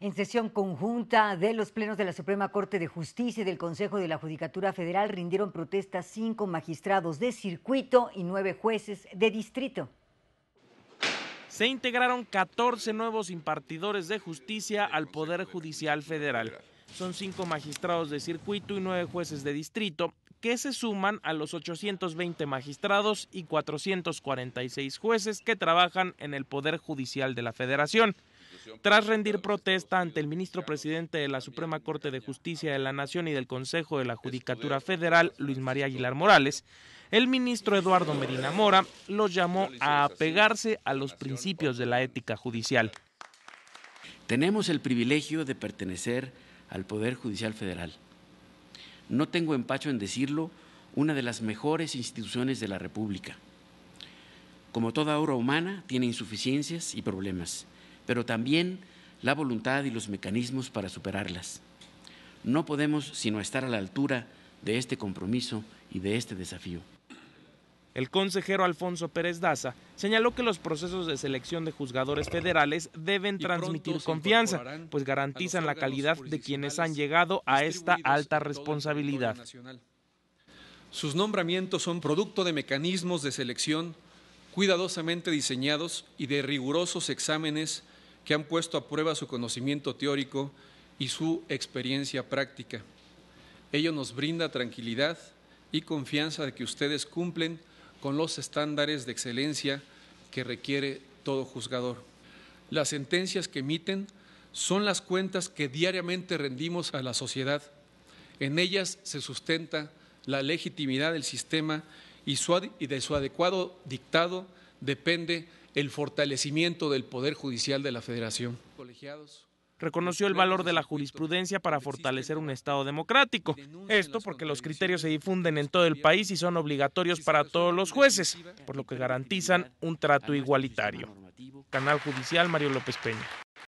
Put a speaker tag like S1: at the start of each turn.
S1: En sesión conjunta de los plenos de la Suprema Corte de Justicia y del Consejo de la Judicatura Federal rindieron protesta cinco magistrados de circuito y nueve jueces de distrito.
S2: Se integraron 14 nuevos impartidores de justicia al Poder Judicial Federal. Son cinco magistrados de circuito y nueve jueces de distrito que se suman a los 820 magistrados y 446 jueces que trabajan en el Poder Judicial de la Federación tras rendir protesta ante el ministro presidente de la Suprema Corte de Justicia de la Nación y del Consejo de la Judicatura Federal, Luis María Aguilar Morales, el ministro Eduardo Medina Mora los llamó
S3: a apegarse a los principios de la ética judicial. Tenemos el privilegio de pertenecer al Poder Judicial Federal. No tengo empacho en decirlo, una de las mejores instituciones de la República. Como toda obra humana, tiene insuficiencias y problemas pero también la voluntad y los mecanismos para superarlas. No podemos sino estar a la altura de este compromiso y de este desafío. El consejero Alfonso Pérez Daza
S2: señaló que los procesos de selección de juzgadores federales deben transmitir confianza, pues garantizan la calidad de quienes han llegado a esta alta responsabilidad.
S1: Sus nombramientos son producto de mecanismos de selección cuidadosamente diseñados y de rigurosos exámenes que han puesto a prueba su conocimiento teórico y su experiencia práctica. Ello nos brinda tranquilidad y confianza de que ustedes cumplen con los estándares de excelencia que requiere todo juzgador. Las sentencias que emiten son las cuentas que diariamente rendimos a la sociedad. En ellas se sustenta la legitimidad del sistema y de su adecuado dictado depende el fortalecimiento del Poder Judicial de la Federación.
S2: Reconoció el valor de la jurisprudencia para fortalecer un Estado democrático. Esto porque los criterios se difunden en todo el país y son obligatorios para todos los jueces, por lo que garantizan un trato igualitario. Canal Judicial Mario López Peña.